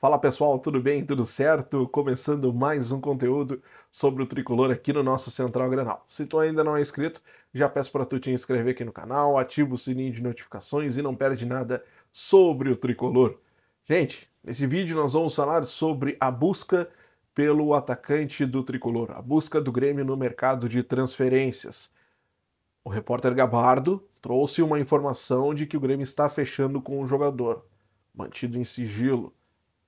Fala pessoal, tudo bem? Tudo certo? Começando mais um conteúdo sobre o tricolor aqui no nosso Central Granal. Se tu ainda não é inscrito, já peço para tu te inscrever aqui no canal, ativa o sininho de notificações e não perde nada sobre o tricolor. Gente, nesse vídeo nós vamos falar sobre a busca pelo atacante do tricolor, a busca do Grêmio no mercado de transferências. O repórter Gabardo trouxe uma informação de que o Grêmio está fechando com o jogador, mantido em sigilo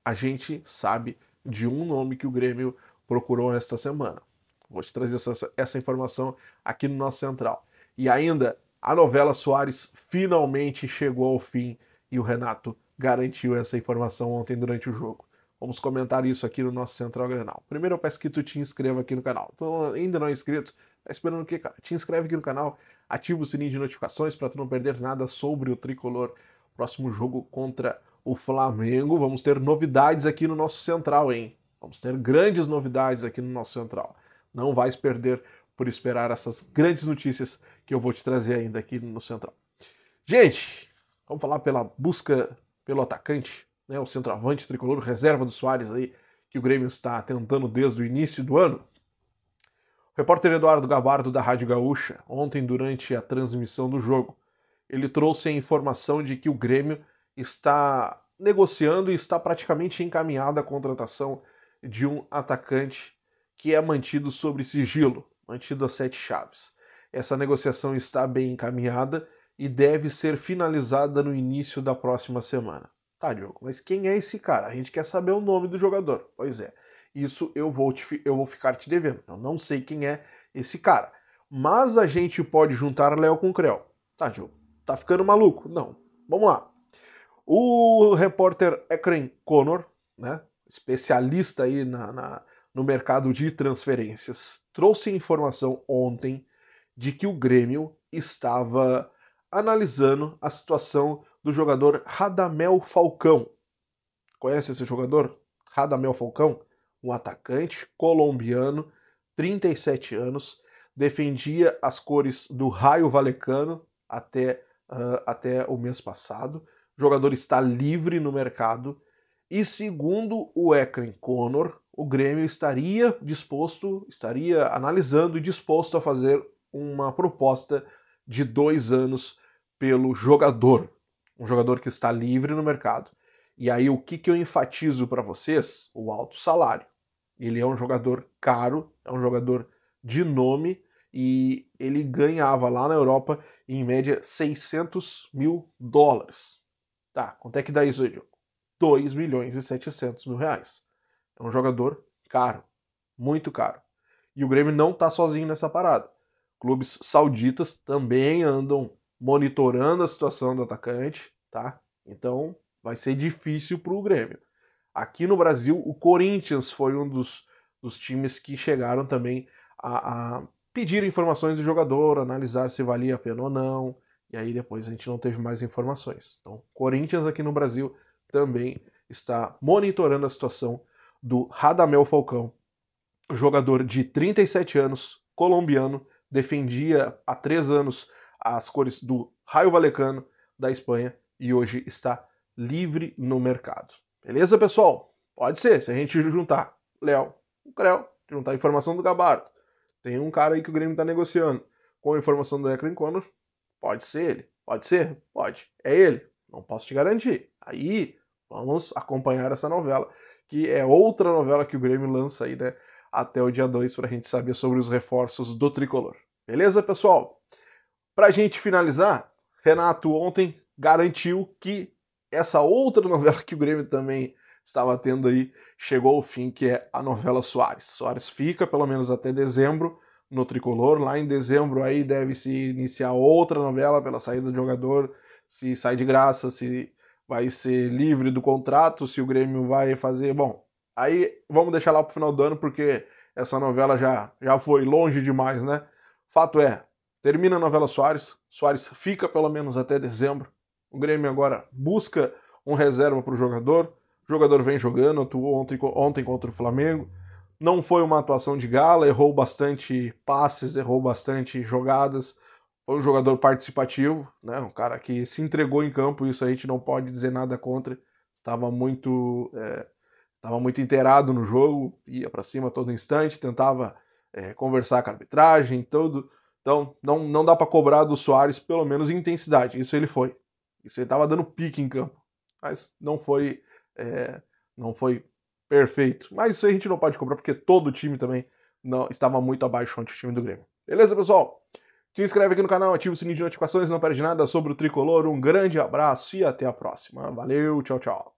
a gente sabe de um nome que o Grêmio procurou nesta semana. Vou te trazer essa, essa informação aqui no nosso central. E ainda, a novela Soares finalmente chegou ao fim e o Renato garantiu essa informação ontem durante o jogo. Vamos comentar isso aqui no nosso Central Granal. Primeiro eu peço que tu te inscreva aqui no canal. Então, ainda não é inscrito? Tá esperando o quê, cara? Te inscreve aqui no canal, ativa o sininho de notificações para tu não perder nada sobre o tricolor. Próximo jogo contra o Flamengo. Vamos ter novidades aqui no nosso Central, hein? Vamos ter grandes novidades aqui no nosso Central. Não vais perder por esperar essas grandes notícias que eu vou te trazer ainda aqui no Central. Gente, vamos falar pela busca pelo atacante, né? O centroavante tricolor, reserva do Soares aí, que o Grêmio está tentando desde o início do ano. O repórter Eduardo Gabardo da Rádio Gaúcha, ontem durante a transmissão do jogo, ele trouxe a informação de que o Grêmio está negociando e está praticamente encaminhada a contratação de um atacante que é mantido sobre sigilo, mantido a sete chaves. Essa negociação está bem encaminhada e deve ser finalizada no início da próxima semana. Tá, Diogo, mas quem é esse cara? A gente quer saber o nome do jogador. Pois é, isso eu vou, te, eu vou ficar te devendo. Eu não sei quem é esse cara. Mas a gente pode juntar Léo com Creu. Tá, Diogo, tá ficando maluco? Não. Vamos lá. O repórter Ekren Connor, né, especialista aí na, na, no mercado de transferências, trouxe informação ontem de que o Grêmio estava analisando a situação do jogador Radamel Falcão. Conhece esse jogador? Radamel Falcão, um atacante colombiano, 37 anos, defendia as cores do Raio Valecano até, uh, até o mês passado jogador está livre no mercado. E segundo o Ekren Connor, o Grêmio estaria disposto, estaria analisando e disposto a fazer uma proposta de dois anos pelo jogador, um jogador que está livre no mercado. E aí o que, que eu enfatizo para vocês? O alto salário. Ele é um jogador caro, é um jogador de nome e ele ganhava lá na Europa em média 600 mil dólares. Tá, quanto é que dá isso, Edil? 2 milhões e 700 mil reais. É um jogador caro, muito caro. E o Grêmio não está sozinho nessa parada. Clubes sauditas também andam monitorando a situação do atacante, tá? Então vai ser difícil para o Grêmio. Aqui no Brasil, o Corinthians foi um dos, dos times que chegaram também a, a pedir informações do jogador, analisar se valia a pena ou não. E aí depois a gente não teve mais informações. Então, Corinthians aqui no Brasil também está monitorando a situação do Radamel Falcão, jogador de 37 anos, colombiano, defendia há três anos as cores do Raio Valecano da Espanha e hoje está livre no mercado. Beleza, pessoal? Pode ser, se a gente juntar Léo, o Creu, juntar a informação do Gabarto. Tem um cara aí que o Grêmio está negociando com a informação do Ekran Connors, Pode ser ele. Pode ser? Pode. É ele? Não posso te garantir. Aí vamos acompanhar essa novela, que é outra novela que o Grêmio lança aí, né? Até o dia 2 para a gente saber sobre os reforços do tricolor. Beleza, pessoal? Para a gente finalizar, Renato ontem garantiu que essa outra novela que o Grêmio também estava tendo aí chegou ao fim, que é a novela Soares. Soares fica pelo menos até dezembro no tricolor. Lá em dezembro aí deve-se iniciar outra novela pela saída do jogador, se sai de graça, se vai ser livre do contrato, se o Grêmio vai fazer. Bom, aí vamos deixar lá para o final do ano porque essa novela já, já foi longe demais, né? Fato é, termina a novela Soares, Soares fica pelo menos até dezembro. O Grêmio agora busca um reserva para o jogador. O jogador vem jogando, atuou ontem, ontem contra o Flamengo. Não foi uma atuação de gala, errou bastante passes, errou bastante jogadas. Foi um jogador participativo, né? um cara que se entregou em campo, isso a gente não pode dizer nada contra. Estava muito, é, estava muito inteirado no jogo, ia para cima todo instante, tentava é, conversar com a arbitragem, todo. Então, não, não dá para cobrar do Soares, pelo menos intensidade. Isso ele foi. Isso ele estava dando pique em campo. Mas não foi, é, não foi Perfeito. Mas isso aí a gente não pode comprar porque todo o time também não estava muito abaixo ontem o time do Grêmio. Beleza, pessoal? Se inscreve aqui no canal, ativa o sininho de notificações, não perde nada sobre o tricolor. Um grande abraço e até a próxima. Valeu, tchau, tchau.